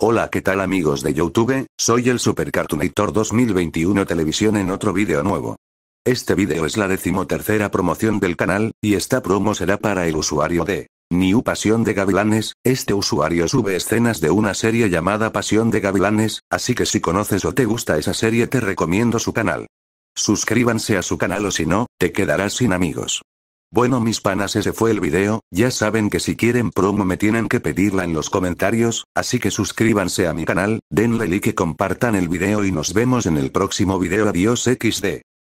Hola qué tal amigos de Youtube, soy el Super Cartoonitor 2021 Televisión en otro vídeo nuevo. Este vídeo es la decimotercera promoción del canal, y esta promo será para el usuario de New Pasión de Gavilanes, este usuario sube escenas de una serie llamada Pasión de Gavilanes, así que si conoces o te gusta esa serie te recomiendo su canal. Suscríbanse a su canal o si no, te quedarás sin amigos. Bueno mis panas ese fue el video, ya saben que si quieren promo me tienen que pedirla en los comentarios, así que suscríbanse a mi canal, denle like y compartan el video y nos vemos en el próximo video adiós xd.